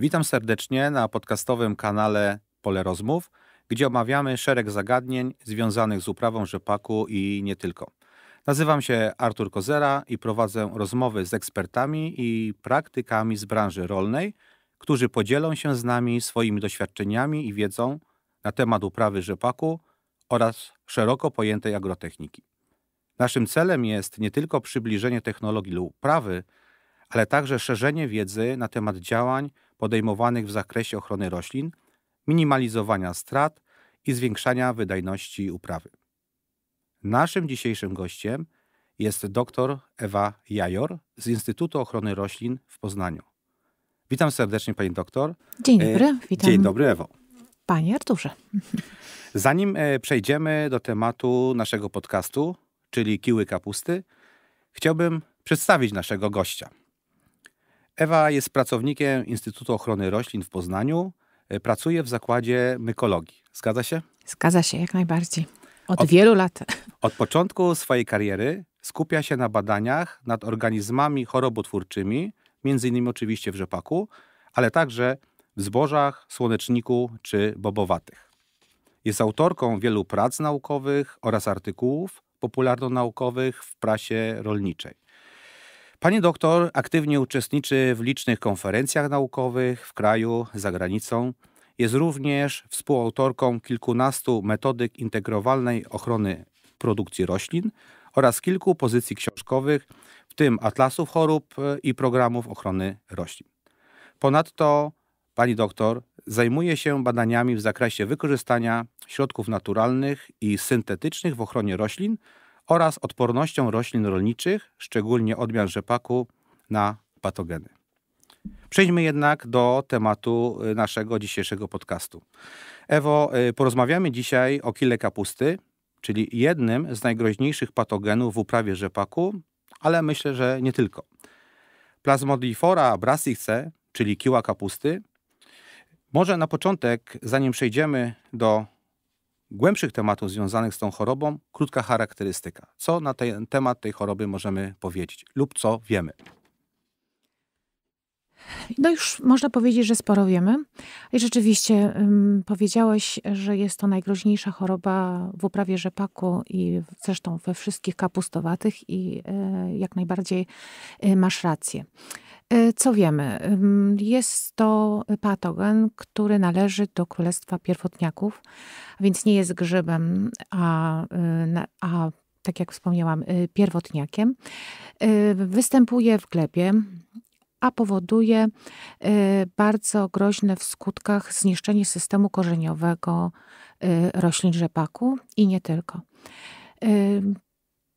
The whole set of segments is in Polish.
Witam serdecznie na podcastowym kanale Pole Rozmów, gdzie omawiamy szereg zagadnień związanych z uprawą rzepaku i nie tylko. Nazywam się Artur Kozera i prowadzę rozmowy z ekspertami i praktykami z branży rolnej, którzy podzielą się z nami swoimi doświadczeniami i wiedzą na temat uprawy rzepaku oraz szeroko pojętej agrotechniki. Naszym celem jest nie tylko przybliżenie technologii lub uprawy, ale także szerzenie wiedzy na temat działań, podejmowanych w zakresie ochrony roślin, minimalizowania strat i zwiększania wydajności uprawy. Naszym dzisiejszym gościem jest dr Ewa Jajor z Instytutu Ochrony Roślin w Poznaniu. Witam serdecznie pani doktor. Dzień e, dobry, witam. Dzień dobry Ewo. Panie Arturze. Zanim e, przejdziemy do tematu naszego podcastu, czyli kiły kapusty, chciałbym przedstawić naszego gościa. Ewa jest pracownikiem Instytutu Ochrony Roślin w Poznaniu. E, pracuje w zakładzie mykologii. Zgadza się? Zgadza się, jak najbardziej. Od, od wielu lat. Od początku swojej kariery skupia się na badaniach nad organizmami chorobotwórczymi, między innymi oczywiście w rzepaku, ale także w zbożach, słoneczniku czy bobowatych. Jest autorką wielu prac naukowych oraz artykułów popularno-naukowych w prasie rolniczej. Pani doktor aktywnie uczestniczy w licznych konferencjach naukowych w kraju, za granicą. Jest również współautorką kilkunastu metodyk integrowalnej ochrony produkcji roślin oraz kilku pozycji książkowych, w tym atlasów chorób e, i programów ochrony roślin. Ponadto pani doktor zajmuje się badaniami w zakresie wykorzystania środków naturalnych i syntetycznych w ochronie roślin oraz odpornością roślin rolniczych, szczególnie odmian rzepaku, na patogeny. Przejdźmy jednak do tematu y, naszego dzisiejszego podcastu. Ewo, y, porozmawiamy dzisiaj o kile kapusty, czyli jednym z najgroźniejszych patogenów w uprawie rzepaku, ale myślę, że nie tylko. Plasmodifora brassicae, czyli kiła kapusty, może na początek, zanim przejdziemy do głębszych tematów związanych z tą chorobą krótka charakterystyka. Co na ten temat tej choroby możemy powiedzieć lub co wiemy? No już można powiedzieć, że sporo wiemy. I rzeczywiście um, powiedziałeś, że jest to najgroźniejsza choroba w uprawie rzepaku i zresztą we wszystkich kapustowatych i y, jak najbardziej y, masz rację. E, co wiemy? Jest to patogen, który należy do królestwa pierwotniaków, więc nie jest grzybem, a, y, a tak jak wspomniałam, y, pierwotniakiem. Y, występuje w glebie, a powoduje bardzo groźne w skutkach zniszczenie systemu korzeniowego roślin rzepaku i nie tylko.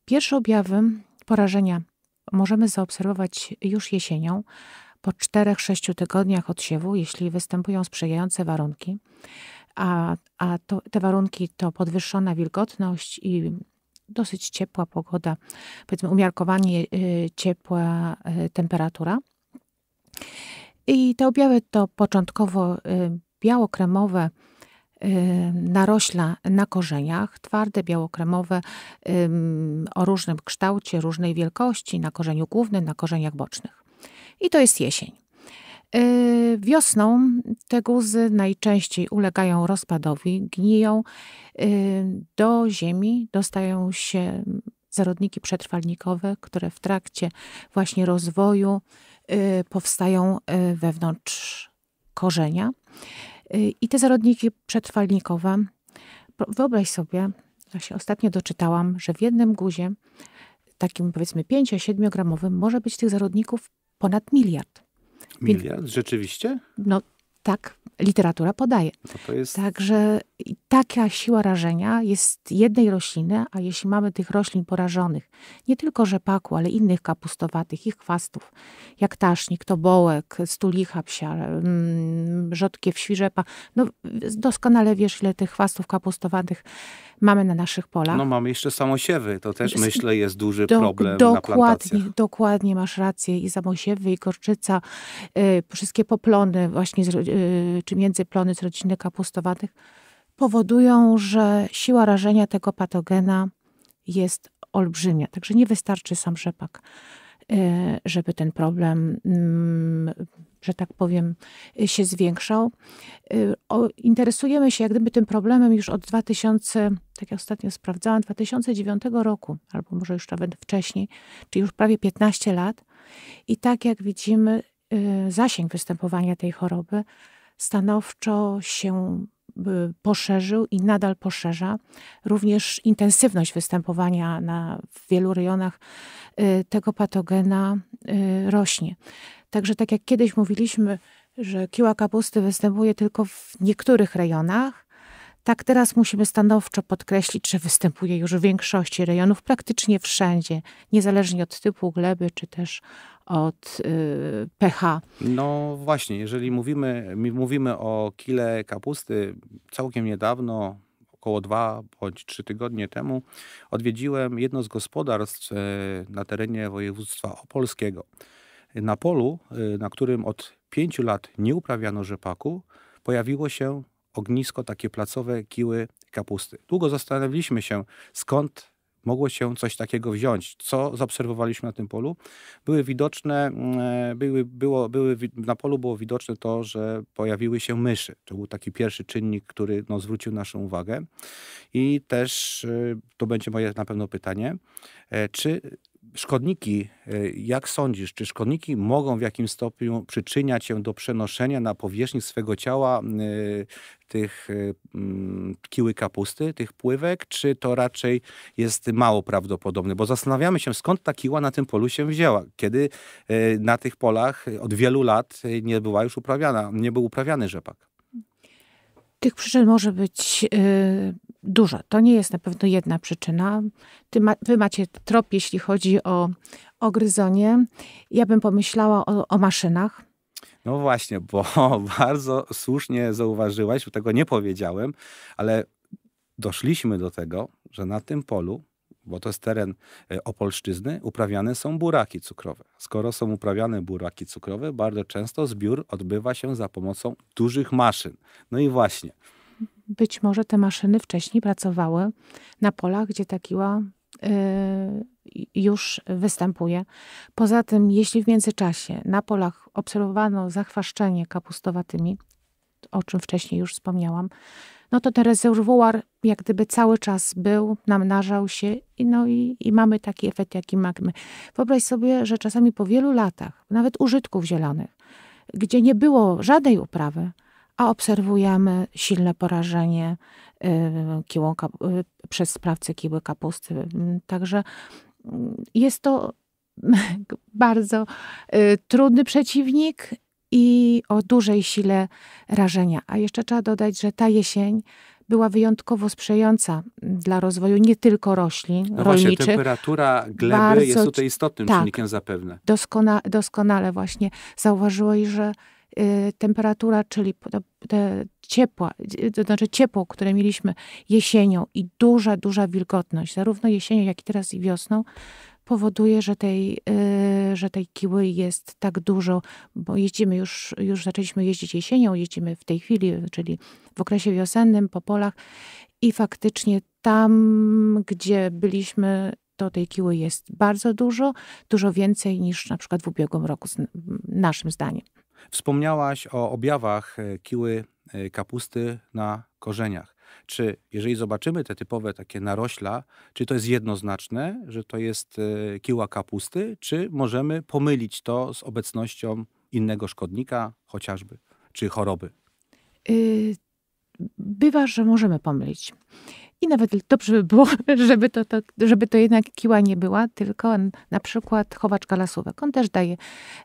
Pierwsze objawy porażenia możemy zaobserwować już jesienią, po 4-6 tygodniach odsiewu, jeśli występują sprzyjające warunki, a, a to, te warunki to podwyższona wilgotność i dosyć ciepła pogoda, powiedzmy umiarkowanie y, ciepła y, temperatura. I te objawy to początkowo y, biało-kremowe, narośla na korzeniach, twarde, białokremowe, o różnym kształcie, różnej wielkości, na korzeniu głównym, na korzeniach bocznych. I to jest jesień. E, wiosną te guzy najczęściej ulegają rozpadowi, gniją e, do ziemi, dostają się zarodniki przetrwalnikowe, które w trakcie właśnie rozwoju e, powstają wewnątrz korzenia. Y, I te zarodniki przetrwalnikowe, wyobraź sobie, się ostatnio doczytałam, że w jednym guzie, takim powiedzmy 5-7 gramowym, może być tych zarodników ponad miliard. Miliard? Rzeczywiście? No tak, literatura podaje. No to jest... Także i taka siła rażenia jest jednej rośliny, a jeśli mamy tych roślin porażonych, nie tylko rzepaku, ale innych kapustowatych, ich chwastów, jak tasznik, tobołek, stulicha psia, mm, rzodkiew, świrzepa, no doskonale wiesz, ile tych chwastów kapustowatych mamy na naszych polach. No mamy jeszcze samosiewy, to też myślę jest duży Do, problem dokładnie, na Dokładnie, masz rację i samosiewy, i korczyca, y, wszystkie poplony właśnie z, y, czy międzyplony z rodziny kapustowatych powodują, że siła rażenia tego patogena jest olbrzymia. Także nie wystarczy sam rzepak, e, żeby ten problem, mm, że tak powiem, się zwiększał. E, interesujemy się jak gdyby tym problemem już od 2000, tak jak ostatnio sprawdzałam, 2009 roku, albo może już nawet wcześniej, czyli już prawie 15 lat. I tak jak widzimy, e, zasięg występowania tej choroby stanowczo się Y, poszerzył i nadal poszerza również intensywność występowania na, w wielu rejonach y, tego patogena y, rośnie. Także tak jak kiedyś mówiliśmy, że kiła kapusty występuje tylko w niektórych rejonach, tak teraz musimy stanowczo podkreślić, że występuje już w większości rejonów, praktycznie wszędzie, niezależnie od typu gleby czy też od y, pH. No właśnie, jeżeli mówimy, mówimy o kile kapusty, całkiem niedawno, około dwa bądź trzy tygodnie temu, odwiedziłem jedno z gospodarstw e, na terenie województwa opolskiego. Na polu, e, na którym od pięciu lat nie uprawiano rzepaku, pojawiło się ognisko takie placowe kiły kapusty. Długo zastanawialiśmy się, skąd mogło się coś takiego wziąć. Co zaobserwowaliśmy na tym polu? Były widoczne, mm, e, były, było, były, na polu było widoczne to, że pojawiły się myszy. To był taki pierwszy czynnik, który no, zwrócił naszą uwagę. I też, y, to będzie moje na pewno pytanie, e, czy szkodniki, e, jak sądzisz, czy szkodniki mogą w jakimś stopniu przyczyniać się do przenoszenia na powierzchni swego ciała e, tych e, mm, kiły kapusty, tych pływek, czy to raczej jest mało prawdopodobne? Bo zastanawiamy się, skąd ta kiła na tym polu się wzięła, kiedy na tych polach od wielu lat nie była już uprawiana, nie był uprawiany rzepak. Tych przyczyn może być dużo. To nie jest na pewno jedna przyczyna. Ma, wy macie trop, jeśli chodzi o, o gryzonie. Ja bym pomyślała o, o maszynach. No właśnie, bo bardzo słusznie zauważyłaś, bo tego nie powiedziałem, ale doszliśmy do tego, że na tym polu bo to jest teren e, Opolszczyzny, uprawiane są buraki cukrowe. Skoro są uprawiane buraki cukrowe, bardzo często zbiór odbywa się za pomocą dużych maszyn. No i właśnie, być może te maszyny wcześniej pracowały na polach, gdzie ta kiła y, już występuje. Poza tym, jeśli w międzyczasie na polach obserwowano zachwaszczenie kapustowatymi, o czym wcześniej już wspomniałam, no to ten rezerwuar jak gdyby cały czas był, namnażał się i, no i, i mamy taki efekt, jaki mamy. Wyobraź sobie, że czasami po wielu latach, nawet użytków zielonych, gdzie nie było żadnej uprawy, a obserwujemy silne porażenie y, kiłą, y, przez sprawcę kiły kapusty. Także mm, jest to bardzo y, trudny przeciwnik i o dużej sile rażenia. A jeszcze trzeba dodać, że ta jesień była wyjątkowo sprzyjająca dla rozwoju nie tylko roślin no rolniczych. Właśnie, temperatura gleby bardzo, jest tutaj istotnym tak, czynnikiem zapewne. Doskonale, doskonale właśnie zauważyłeś, że Y, temperatura, czyli te ciepła, to znaczy ciepło, które mieliśmy jesienią i duża, duża wilgotność, zarówno jesienią, jak i teraz i wiosną, powoduje, że tej, y, że tej kiły jest tak dużo, bo jeździmy już, już zaczęliśmy jeździć jesienią, jeździmy w tej chwili, czyli w okresie wiosennym po polach i faktycznie tam, gdzie byliśmy, to tej kiły jest bardzo dużo, dużo więcej niż na przykład w ubiegłym roku, naszym zdaniem. Wspomniałaś o objawach e, kiły e, kapusty na korzeniach. Czy jeżeli zobaczymy te typowe takie narośla, czy to jest jednoznaczne, że to jest e, kiła kapusty, czy możemy pomylić to z obecnością innego szkodnika chociażby, czy choroby? Y, bywa, że możemy pomylić. I nawet dobrze by było, żeby to, to, żeby to jednak kiła nie była, tylko na przykład chowaczka lasówek. On też daje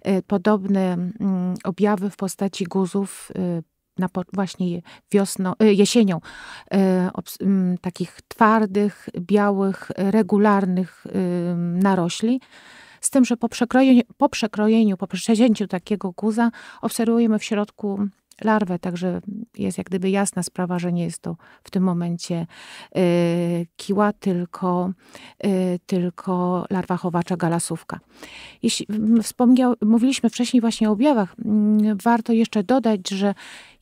e, podobne mm, objawy w postaci guzów e, na właśnie wiosną, e, jesienią, mm, takich twardych, białych, regularnych narośli. Z tym, że po przekrojeniu, po przekrojeniu, po przecięciu takiego guza obserwujemy w środku larwę, także jest jak gdyby jasna sprawa, że nie jest to w tym momencie y, kiła, tylko, y, tylko larwa chowacza galasówka. Jeśli mm, wspomniał, mówiliśmy wcześniej właśnie o objawach, mm, warto jeszcze dodać, że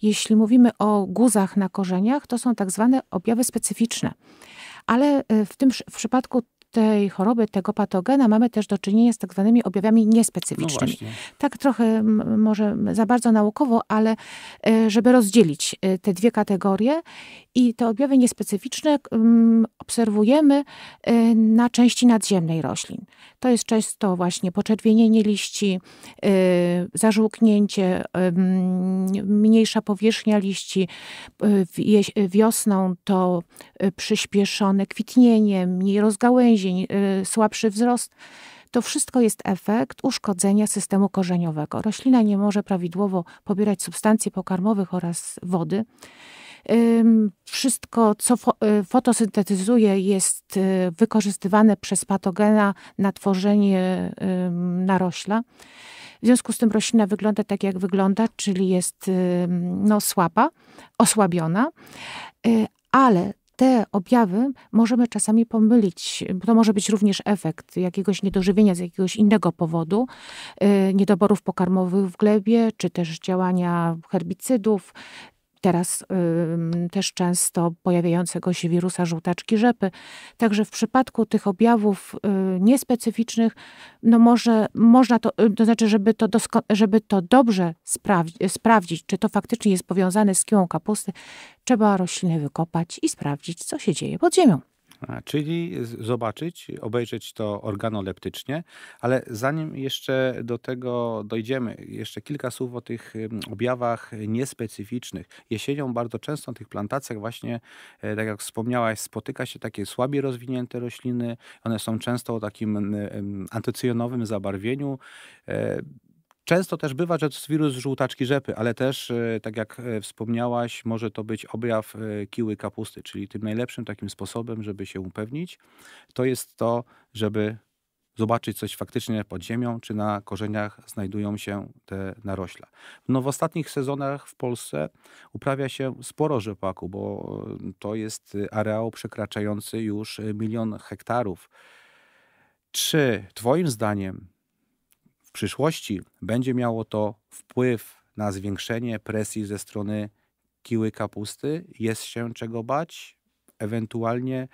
jeśli mówimy o guzach na korzeniach, to są tak zwane objawy specyficzne ale y, w tym w przypadku tej choroby, tego patogena mamy też do czynienia z tak zwanymi objawami niespecyficznymi. No tak trochę może za bardzo naukowo, ale e, żeby rozdzielić e, te dwie kategorie i te objawy niespecyficzne obserwujemy e, na części nadziemnej roślin. To jest często właśnie poczerwienienie liści, y, zażółknięcie, mniejsza powierzchnia liści. Y, wiosną to y, przyspieszone kwitnienie, mniej rozgałęzień, słabszy wzrost. To wszystko jest efekt uszkodzenia systemu korzeniowego. Roślina nie może prawidłowo pobierać substancji pokarmowych oraz wody. Wszystko, co y, fotosyntetyzuje, jest y, wykorzystywane przez patogena na tworzenie narośla. W związku z tym roślina wygląda tak, jak wygląda, czyli jest no, słaba, osłabiona, y, ale te objawy możemy czasami pomylić. To może być również efekt jakiegoś niedożywienia z jakiegoś innego powodu, niedoborów pokarmowych w glebie, czy też działania herbicydów, teraz też często pojawiającego się wirusa żółtaczki rzepy. Także w przypadku tych objawów y, niespecyficznych, no może można to, y, to znaczy, żeby to, żeby to dobrze sprawdzić, czy to faktycznie jest powiązane z kiłą kapusty, trzeba rośliny wykopać i sprawdzić, co się dzieje pod ziemią. Czyli zobaczyć, obejrzeć to organoleptycznie, ale zanim jeszcze do tego dojdziemy, jeszcze kilka słów o tych mm, objawach niespecyficznych. Jesienią bardzo często na tych plantacjach właśnie, e, tak jak wspomniałaś, spotyka się takie słabiej rozwinięte rośliny. One są często o takim mm, antycyjonowym zabarwieniu. E, Często też bywa, że to jest wirus żółtaczki rzepy, ale też, e, tak jak e, wspomniałaś, może to być objaw e, kiły kapusty, czyli tym najlepszym takim sposobem, żeby się upewnić, to jest to, żeby zobaczyć coś faktycznie pod ziemią, czy na korzeniach znajdują się te narośla. No w ostatnich sezonach w Polsce uprawia się sporo rzepaku, bo to jest areał przekraczający już milion hektarów. Czy Twoim zdaniem przyszłości będzie miało to wpływ na zwiększenie presji ze strony kiły kapusty, jest się czego bać, ewentualnie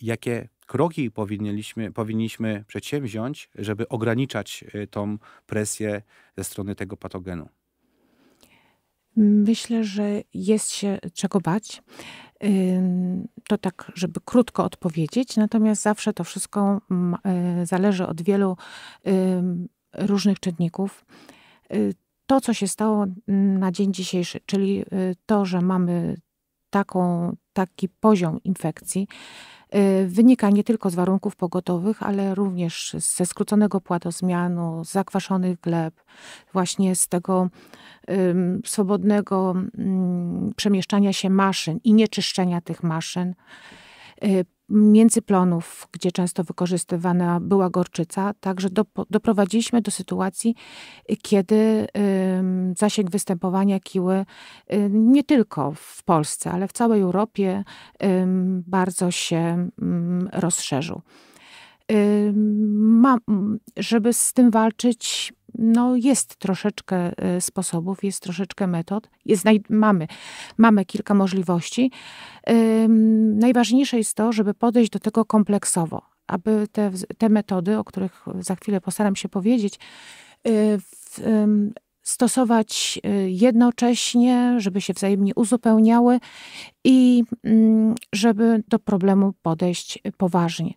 jakie kroki powinniśmy, powinniśmy przedsięwziąć, żeby ograniczać y, tą presję ze strony tego patogenu? Myślę, że jest się czego bać. To tak, żeby krótko odpowiedzieć, natomiast zawsze to wszystko mm, e, zależy od wielu różnych czynników. Y, to, co się stało na dzień dzisiejszy, czyli y, to, że mamy taką, taki poziom infekcji, y, wynika nie tylko z warunków pogodowych, ale również ze skróconego płatozmianu, zakwaszonych gleb, właśnie z tego swobodnego mm, przemieszczania się maszyn i nieczyszczenia tych maszyn. Y, międzyplonów, gdzie często wykorzystywana była gorczyca. Także do, doprowadziliśmy do sytuacji, y, kiedy zasięg występowania kiły y, nie tylko w Polsce, ale w całej Europie bardzo się rozszerzył. Ma, żeby z tym walczyć, no jest troszeczkę y, sposobów, jest troszeczkę metod, jest, mamy, mamy kilka możliwości. Najważniejsze jest to, żeby podejść do tego kompleksowo, aby te, te metody, o których za chwilę postaram się powiedzieć, y, stosować y, jednocześnie, żeby się wzajemnie uzupełniały i mm, żeby do problemu podejść poważnie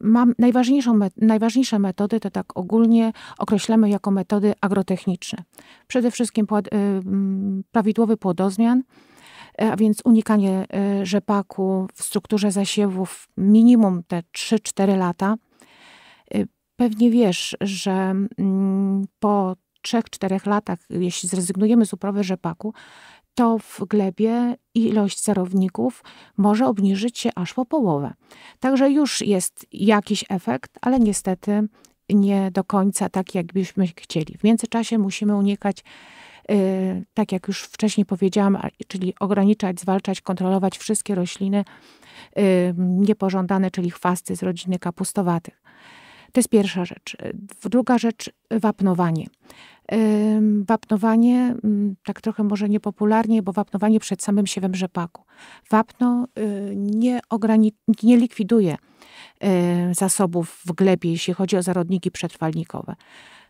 mam najważniejszą, najważniejsze metody, to tak ogólnie określamy jako metody agrotechniczne. Przede wszystkim y, mm, prawidłowy płodozmian, e, a więc unikanie e, rzepaku w strukturze zasiewów minimum te 3-4 lata. Y, pewnie wiesz, że mm, po 3-4 latach, jeśli zrezygnujemy z uprawy rzepaku, to w glebie ilość serowników może obniżyć się aż po połowę. Także już jest jakiś efekt, ale niestety nie do końca tak, jakbyśmy chcieli. W międzyczasie musimy unikać, y, tak jak już wcześniej powiedziałam, czyli ograniczać, zwalczać, kontrolować wszystkie rośliny niepożądane, czyli chwasty z rodziny kapustowatych. To jest pierwsza rzecz. E, druga rzecz, e, wapnowanie. Wapnowanie, mm, tak trochę może niepopularnie, bo wapnowanie przed samym siewem rzepaku. Wapno y, nie, nie likwiduje e, zasobów w glebie, jeśli chodzi o zarodniki przetrwalnikowe.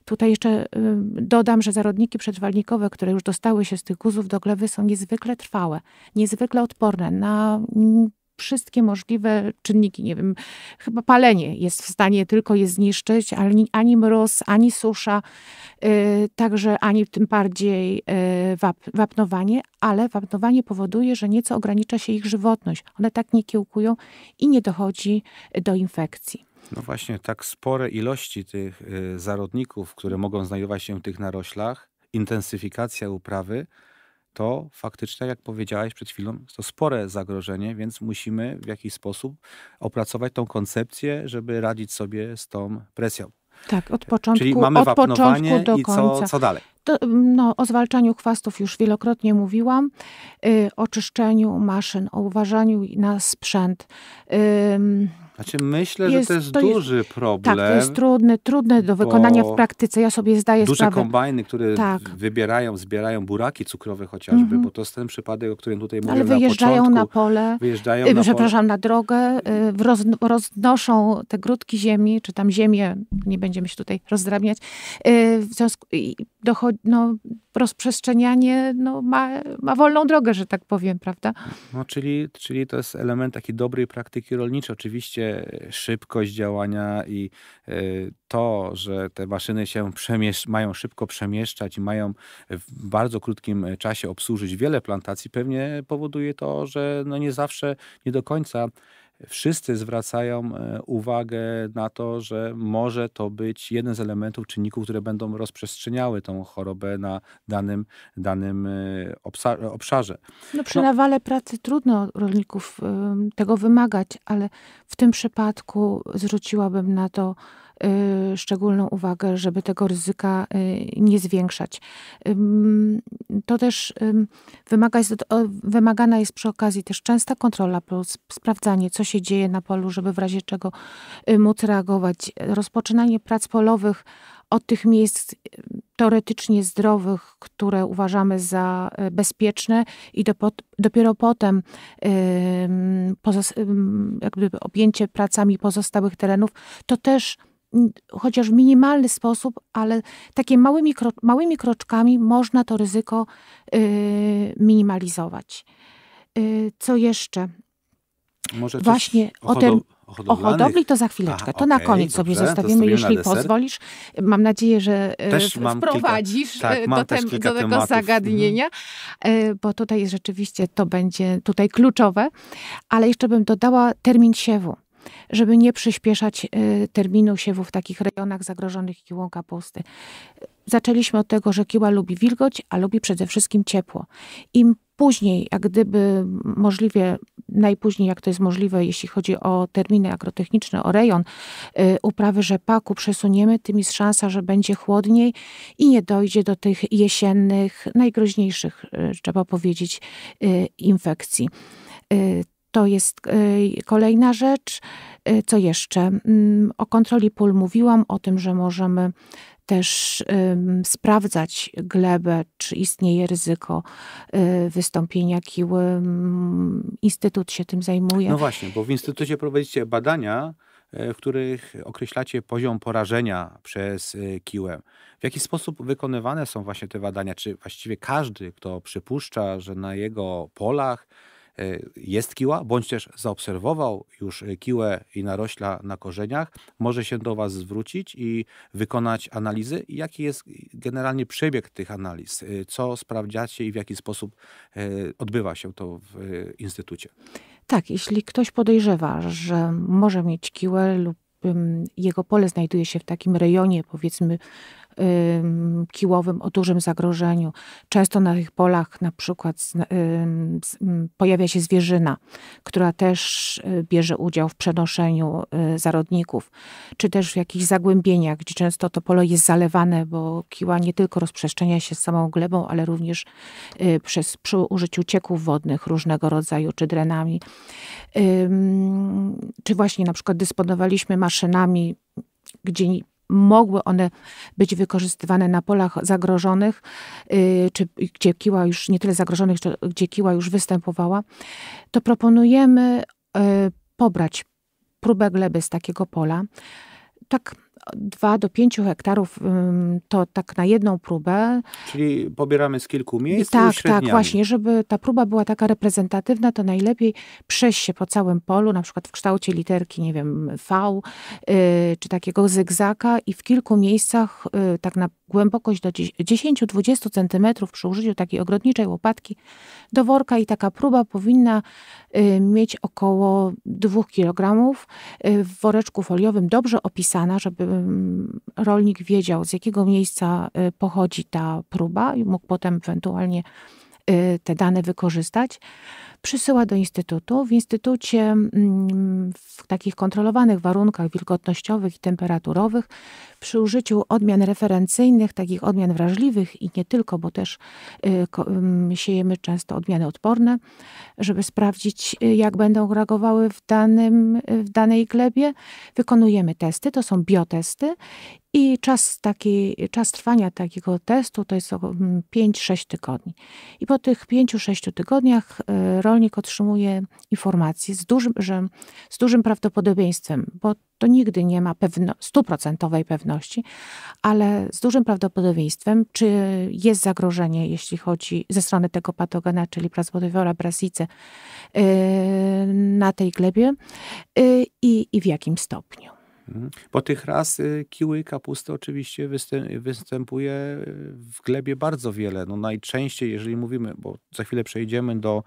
Tutaj jeszcze dodam, że zarodniki przetrwalnikowe, które już dostały się z tych guzów do gleby, są niezwykle trwałe, niezwykle odporne na wszystkie możliwe czynniki. Nie wiem, chyba palenie jest w stanie tylko je zniszczyć, ale ani, ani mróz, ani susza, yy, także ani tym bardziej yy, wap, wapnowanie, ale wapnowanie powoduje, że nieco ogranicza się ich żywotność. One tak nie kiełkują i nie dochodzi do infekcji. No właśnie, tak spore ilości tych y, zarodników, które mogą znajdować się w tych naroślach, intensyfikacja uprawy, to faktycznie, jak powiedziałeś przed chwilą, to spore zagrożenie, więc musimy w jakiś sposób opracować tą koncepcję, żeby radzić sobie z tą presją. Tak, od początku, Czyli mamy od wapnowanie do i co, co dalej? To, mm, no, o zwalczaniu chwastów już wielokrotnie mówiłam, yy, o czyszczeniu maszyn, o uważaniu na sprzęt, yy, znaczy myślę, jest, że to jest to duży jest, problem. Tak, to jest trudne, trudne do wykonania w praktyce. Ja sobie zdaję duże sprawę. Duże kombajny, które tak. wybierają, zbierają buraki cukrowe chociażby, mm -hmm. bo to jest ten przypadek, o którym tutaj mówiłem Ale wyjeżdżają na, y, na pole, wyjeżdżają na przepraszam, pole. na drogę, y, roz, roznoszą te grudki ziemi, czy tam ziemię, nie będziemy się tutaj rozdrabniać. Y, w związku, no, rozprzestrzenianie no, ma, ma wolną drogę, że tak powiem, prawda? No, czyli, czyli to jest element takiej dobrej praktyki rolniczej. Oczywiście szybkość działania i e, to, że te maszyny się mają szybko przemieszczać i mają w bardzo krótkim e, czasie obsłużyć wiele plantacji, pewnie powoduje to, że no nie zawsze, nie do końca wszyscy zwracają e, uwagę na to, że może to być jeden z elementów czynników, które będą rozprzestrzeniały tą chorobę na danym, danym e, obszarze. No, no. przy no. nawale pracy trudno rolników tego wymagać, ale w tym przypadku zwróciłabym na to Y, szczególną uwagę, żeby tego ryzyka y, nie zwiększać. To też wymaga jest, wymagana jest przy okazji też częsta kontrola sprawdzanie, co się dzieje na polu, żeby w razie czego y, móc reagować. Rozpoczynanie prac polowych od tych miejsc teoretycznie zdrowych, które uważamy za bezpieczne, i dopiero potem jakby objęcie pracami pozostałych terenów, to też chociaż w minimalny sposób, ale takimi małymi, kro, małymi kroczkami można to ryzyko y, minimalizować. Y, co jeszcze? Może Właśnie o tym. O hodowli to za chwileczkę. to okay, na koniec dobrze, sobie zostawimy, jeśli pozwolisz. Mam nadzieję, że e, też wprowadzisz e, tak, kilka, tak, do, tem, do, tego tematów. zagadnienia, mhm. bo tutaj rzeczywiście to będzie tutaj kluczowe. Ale jeszcze bym dodała termin siewu żeby nie przyspieszać y, terminu siewu w takich rejonach zagrożonych kiłą kapusty. Zaczęliśmy od tego, że kiła lubi wilgoć, a lubi przede wszystkim ciepło. Im później, jak gdyby możliwie, najpóźniej jak to jest możliwe, jeśli chodzi o terminy agrotechniczne, o rejon y, uprawy rzepaku przesuniemy, tym jest szansa, że będzie chłodniej i nie dojdzie do tych jesiennych, najgroźniejszych, y, trzeba powiedzieć, infekcji to jest y, kolejna rzecz. Y, co jeszcze? Mm, o kontroli pól mówiłam, o tym, że możemy też sprawdzać glebę, czy istnieje ryzyko y, wystąpienia kiły. Mm, instytut się tym zajmuje. No właśnie, bo w instytucie prowadzicie badania, e, w których określacie poziom porażenia przez e, kiłę. W jaki sposób wykonywane są właśnie te badania? Czy właściwie każdy, kto przypuszcza, że na jego polach E, jest kiła, bądź też zaobserwował już kiłę i narośla na korzeniach, może się do Was zwrócić i wykonać analizy, jaki jest generalnie przebieg tych analiz, e, co sprawdzacie i w jaki sposób e, odbywa się to w Instytucie. Tak, jeśli ktoś podejrzewa, że może mieć kiłę lub jego pole znajduje się w takim rejonie, powiedzmy, kiłowym o dużym zagrożeniu. Często na tych polach na przykład y, pojawia się zwierzyna, która też y, bierze udział w przenoszeniu y, zarodników, czy też w jakichś zagłębieniach, gdzie często to pole jest zalewane, bo kiła nie tylko rozprzestrzenia się z samą glebą, ale również przez, przy użyciu cieków wodnych różnego rodzaju, czy drenami. Czy właśnie na przykład dysponowaliśmy maszynami, gdzie mogły one być wykorzystywane na polach zagrożonych, y, czy gdzie kiła już, nie tyle zagrożonych, gdzie kiła już występowała, to proponujemy y, pobrać próbę gleby z takiego pola, tak 2 do 5 hektarów to tak na jedną próbę. Czyli pobieramy z kilku miejsc. tak, i tak, tak właśnie, żeby ta próba była taka reprezentatywna, to najlepiej przejść się po całym polu, na przykład w kształcie literki, nie wiem, V, y, czy takiego zygzaka i w kilku miejscach y, tak na głębokość do 10-20 cm przy użyciu takiej ogrodniczej łopatki do worka i taka próba powinna y, mieć około 2 kg y, w woreczku foliowym dobrze opisana, żeby mm, rolnik wiedział z jakiego miejsca y, pochodzi ta próba i mógł potem ewentualnie te dane wykorzystać przysyła do instytutu. W instytucie mm, w takich kontrolowanych warunkach wilgotnościowych i temperaturowych, przy użyciu odmian referencyjnych, takich odmian wrażliwych i nie tylko, bo też y, mm, siejemy często odmiany odporne, żeby sprawdzić, y, jak będą reagowały w, danym, y, w danej glebie, wykonujemy testy. To są biotesty i czas, taki, czas trwania takiego testu to jest około 5-6 mm, tygodni. I po tych 5-6 tygodniach y, rolnik otrzymuje informację z dużym, że, z dużym prawdopodobieństwem, bo to nigdy nie ma pewno, stuprocentowej pewności, ale z dużym prawdopodobieństwem, czy jest zagrożenie, jeśli chodzi ze strony tego patogena, czyli plasmodywora brasice, y, na tej glebie y, i w jakim stopniu. Mhm. Bo tych raz y, kiły kapusty oczywiście występuje y, w glebie bardzo wiele. No najczęściej, jeżeli mówimy, bo za chwilę przejdziemy do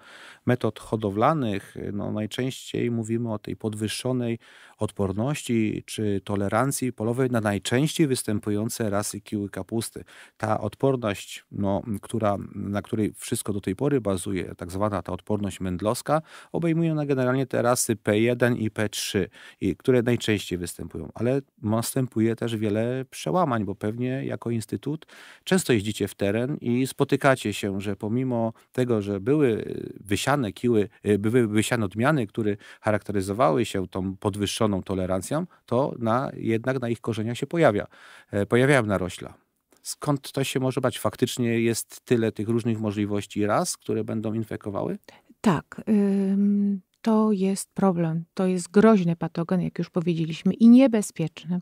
metod hodowlanych, y, no najczęściej mówimy o tej podwyższonej odporności czy tolerancji polowej na najczęściej występujące rasy kiły kapusty. Ta odporność, no, która, na której wszystko do tej pory bazuje, tak zwana ta odporność mędlowska, obejmuje ona generalnie te rasy P1 i P3, i, które najczęściej występują, ale następuje też wiele przełamań, bo pewnie jako instytut często jeździcie w teren i spotykacie się, że pomimo tego, że były wysiane kiły, były wysiane odmiany, które charakteryzowały się tą podwyższoną tolerancją, to na, jednak na ich korzeniach się pojawia. E, Pojawiają narośla. Skąd to się może bać? Faktycznie jest tyle tych różnych możliwości raz, które będą infekowały? Tak. Ym to jest problem, to jest groźny patogen, jak już powiedzieliśmy, i niebezpieczny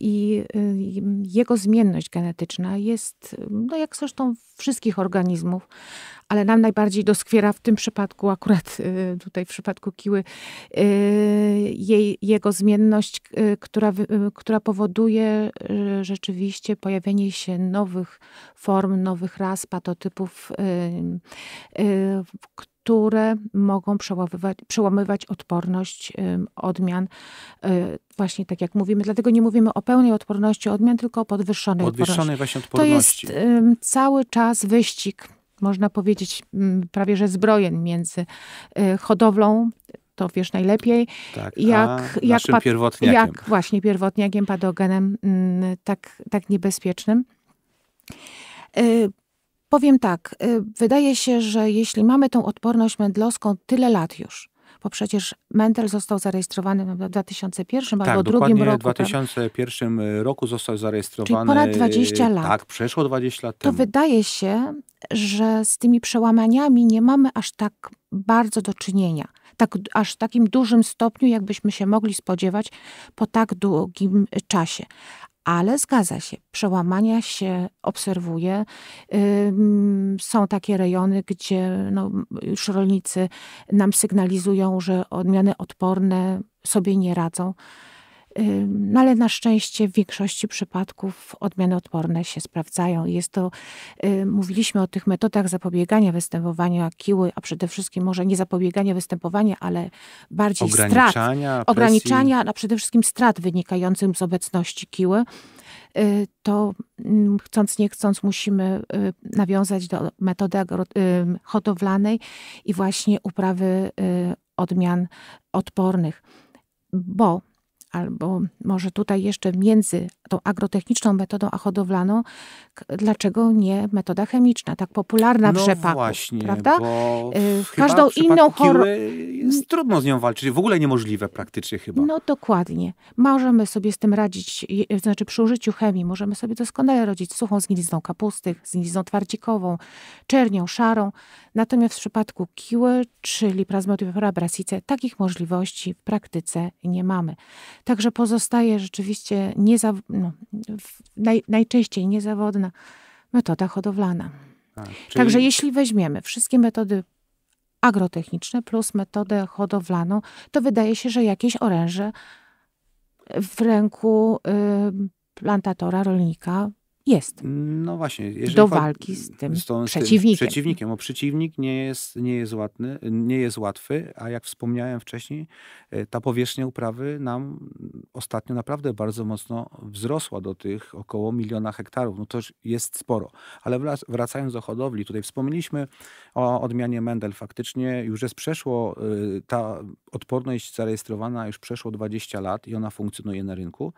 i y, jego zmienność genetyczna jest, no jak zresztą wszystkich organizmów, ale nam najbardziej doskwiera w tym przypadku, akurat y, tutaj w przypadku kiły, y, jej, jego zmienność, która, która powoduje rzeczywiście pojawienie się nowych form, nowych ras, patotypów, które mogą przełamywać odporność odmian, y, właśnie tak jak mówimy. Dlatego nie mówimy o pełnej odporności odmian, tylko o podwyższonej, podwyższonej odporności. odporności. To jest cały czas wyścig, można powiedzieć, prawie że zbrojen między y, hodowlą to wiesz najlepiej. Tak, jak, jak, pa, jak, właśnie pierwotniakiem, padogenem, mm, tak, tak niebezpiecznym. Y, Powiem tak, y, wydaje się, że jeśli mamy tą odporność mędlowską tyle lat już, bo przecież Mendel został zarejestrowany w 2001 tak, albo drugim roku. Tak? w 2001 roku został zarejestrowany. Czyli ponad 20 y, lat. Tak, przeszło 20 lat temu. To wydaje się, że z tymi przełamaniami nie mamy aż tak bardzo do czynienia. Tak, aż w takim dużym stopniu, jakbyśmy się mogli spodziewać po tak długim czasie ale zgadza się, przełamania się obserwuje. Są takie rejony, gdzie no, już rolnicy nam sygnalizują, że odmiany odporne sobie nie radzą. No ale na szczęście w większości przypadków odmiany odporne się sprawdzają. Jest to, y, mówiliśmy o tych metodach zapobiegania występowania kiły, a przede wszystkim może nie zapobiegania występowania, ale bardziej ograniczania, strat. Presji. Ograniczania, a przede wszystkim strat wynikających z obecności kiły y, to mm, chcąc nie chcąc musimy y, nawiązać do metody hodowlanej i właśnie uprawy odmian odpornych, bo albo może tutaj jeszcze między tą agrotechniczną metodą, a hodowlaną, dlaczego nie metoda chemiczna, tak popularna no w rzepaku, właśnie, prawda? Bo y, w każdą inną chorobę trudno z nią walczyć, w ogóle niemożliwe praktycznie chyba. No dokładnie. Możemy sobie z tym radzić, y, znaczy przy użyciu chemii możemy sobie doskonale rodzić suchą zgnilizną kapusty, zgnilizną twardzikową, czernią, szarą. Natomiast w przypadku kiły, czyli plasmodiofora brasice, takich możliwości w praktyce nie mamy. Także pozostaje rzeczywiście niezawodne no, naj, najczęściej niezawodna metoda hodowlana. A, tak, czyli... Także jeśli weźmiemy wszystkie metody agrotechniczne plus metodę hodowlaną, to wydaje się, że jakieś oręże w ręku y, plantatora, rolnika jest. No właśnie, do walki z tym z tą, przeciwnikiem. Z tym przeciwnikiem, bo przeciwnik nie jest, nie, jest łatny, nie jest łatwy, a jak wspomniałem wcześniej, e, ta powierzchnia uprawy nam ostatnio naprawdę bardzo mocno wzrosła do tych około miliona hektarów. No to jest sporo. Ale wracając do hodowli, tutaj wspomnieliśmy o odmianie Mendel. Faktycznie już jest przeszło, e, ta odporność zarejestrowana już przeszło 20 lat i ona funkcjonuje na rynku.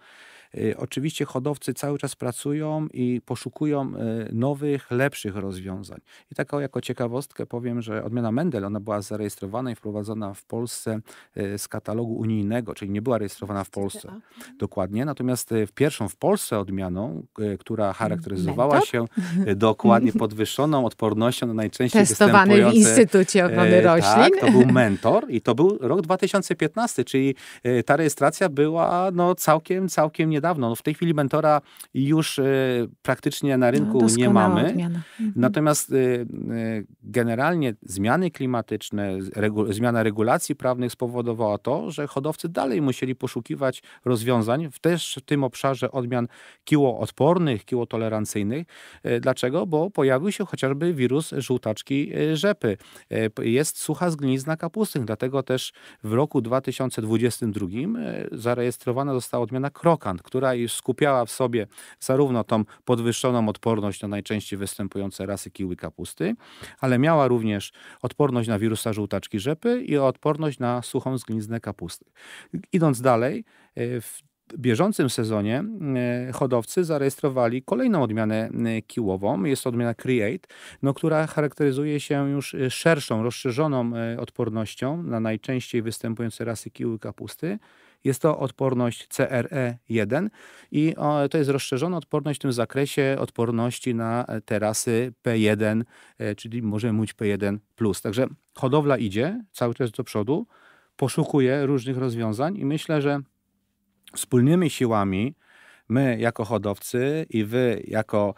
Y, oczywiście hodowcy cały czas pracują i poszukują y, nowych, lepszych rozwiązań. I taką jako ciekawostkę powiem, że odmiana Mendel, ona była zarejestrowana i wprowadzona w Polsce y, z katalogu unijnego, czyli nie była rejestrowana w Polsce. Dokładnie. Natomiast pierwszą w Polsce odmianą, która charakteryzowała Mentor? się dokładnie podwyższoną odpornością na najczęściej Testowany w Instytucie Ochrony tak, Roślin. Tak, to był Mentor i to był rok 2015, czyli ta rejestracja była no, całkiem, całkiem nie niedawno. No w tej chwili mentora już y, praktycznie na rynku no, nie mamy. Odmiana. Mhm. Natomiast y, y, generalnie zmiany klimatyczne, regu zmiana regulacji prawnych spowodowała to, że hodowcy dalej musieli poszukiwać rozwiązań w też w tym obszarze odmian kiłoodpornych, kiłotolerancyjnych. Dlaczego? Bo pojawił się chociażby wirus żółtaczki rzepy. Jest sucha zgnilizna kapustych, dlatego też w roku 2022 zarejestrowana została odmiana krokant, która już skupiała w sobie zarówno tą podwyższoną odporność na najczęściej występujące rasy kiły kapusty, ale miała również odporność na wirusa żółtaczki rzepy i odporność na suchą zgliznę kapusty. Idąc dalej, e, w bieżącym sezonie e, hodowcy zarejestrowali kolejną odmianę e, kiłową. Jest to odmiana Create, no, która charakteryzuje się już szerszą, rozszerzoną odpornością na najczęściej występujące rasy kiły kapusty jest to odporność CRE1 i e, to jest rozszerzona odporność w tym zakresie odporności na e, terasy P1, e, czyli możemy mówić P1+. Także hodowla idzie cały czas do przodu, poszukuje różnych rozwiązań i myślę, że wspólnymi siłami my jako hodowcy i wy jako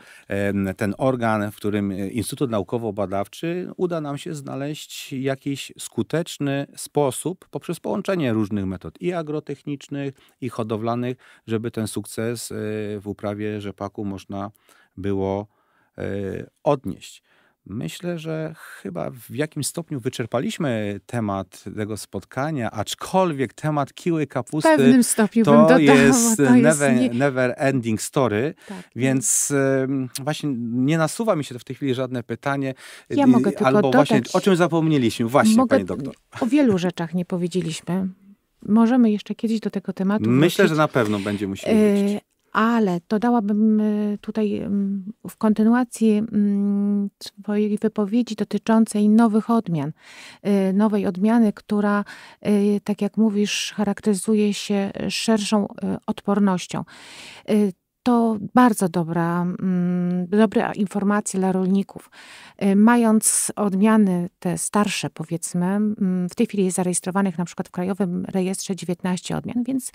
ten organ, w którym e, Instytut Naukowo-Badawczy uda nam się znaleźć jakiś skuteczny sposób poprzez połączenie różnych metod i agrotechnicznych, i hodowlanych, żeby ten sukces e, w uprawie rzepaku można było e, odnieść. Myślę, że chyba w jakimś stopniu wyczerpaliśmy temat tego spotkania, aczkolwiek temat kiły kapusty w pewnym stopniu to, dodała, jest, to never, nie... never, ending story, tak, tak. więc właśnie nie nasuwa mi się to w tej chwili żadne pytanie. Ja y, mogę tylko Albo dodać, właśnie o czym zapomnieliśmy, właśnie mogę, pani doktor. O wielu rzeczach nie powiedzieliśmy. Możemy jeszcze kiedyś do tego tematu. Myślę, wrócić. że na pewno będzie e, musieli ale dodałabym y, tutaj w kontynuacji Twojej wypowiedzi dotyczącej nowych odmian, y, nowej odmiany, która, y, tak jak mówisz, charakteryzuje się szerszą odpornością to bardzo dobra, mm, dobre informacje dla rolników. Y, mając odmiany te starsze, powiedzmy, mm, w tej chwili jest zarejestrowanych na przykład w Krajowym Rejestrze 19 odmian, więc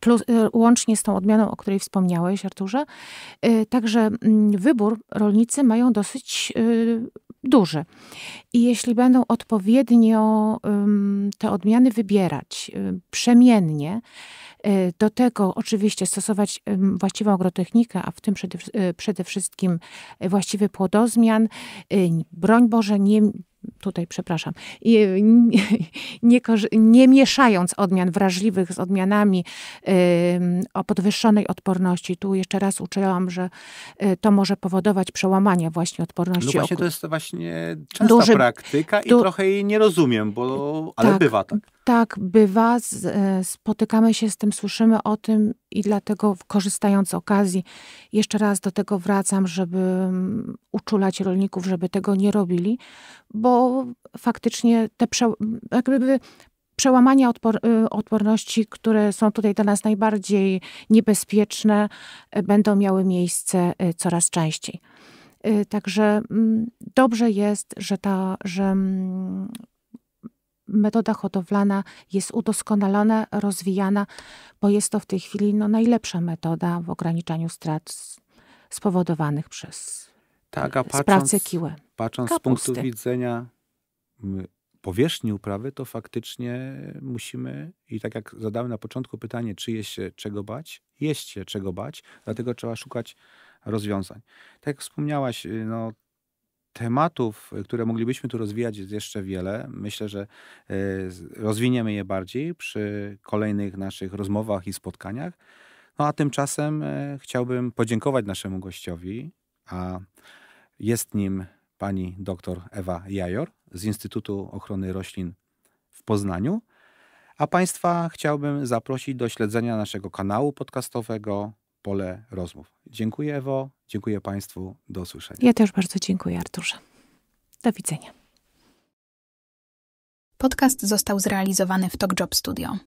plus, y, łącznie z tą odmianą, o której wspomniałeś, Arturze. Y, także mm, wybór rolnicy mają dosyć duży. I jeśli będą odpowiednio te odmiany wybierać przemiennie, E, do tego oczywiście stosować właściwą agrotechnikę, a w tym przede, e, przede wszystkim e, właściwy płodozmian. Broń Boże, nie tutaj przepraszam, nie, nie, nie, mieszając odmian wrażliwych z odmianami yy, o podwyższonej odporności. Tu jeszcze raz uczyłam, że to może powodować przełamania właśnie odporności. No właśnie to jest właśnie częsta Duży, praktyka i du, trochę jej nie rozumiem, bo ale tak, bywa tak. Tak, bywa. E, spotykamy się z tym, słyszymy o tym i dlatego korzystając z okazji, jeszcze raz do tego wracam, żeby mm, uczulać rolników, żeby tego nie robili, bo faktycznie te prze, jakby przełamania odpor y, odporności, które są tutaj dla nas najbardziej niebezpieczne, y, będą miały miejsce y, coraz częściej. Także mm, dobrze jest, że ta, że mm, metoda hodowlana jest udoskonalona, rozwijana, bo jest to w tej chwili no, najlepsza metoda w ograniczaniu strat spowodowanych przez tak, a e, patrząc, kiłę. Patrząc Kapusty. z punktu widzenia powierzchni uprawy, to faktycznie musimy, i tak jak zadałem na początku pytanie, czy jest się czego bać, jeść się czego bać, dlatego trzeba szukać rozwiązań. Tak jak wspomniałaś, y, no, tematów, które moglibyśmy tu rozwijać, jest jeszcze wiele. Myślę, że e, rozwiniemy je bardziej przy kolejnych naszych rozmowach i spotkaniach. No a tymczasem e, chciałbym podziękować naszemu gościowi, a jest nim pani doktor Ewa Jajor z Instytutu Ochrony Roślin w Poznaniu. A Państwa chciałbym zaprosić do śledzenia naszego kanału podcastowego Pole Rozmów. Dziękuję Ewo Dziękuję Państwu. Do usłyszenia. Ja też bardzo dziękuję, Arturze. Do widzenia. Podcast został zrealizowany w Talk Job Studio.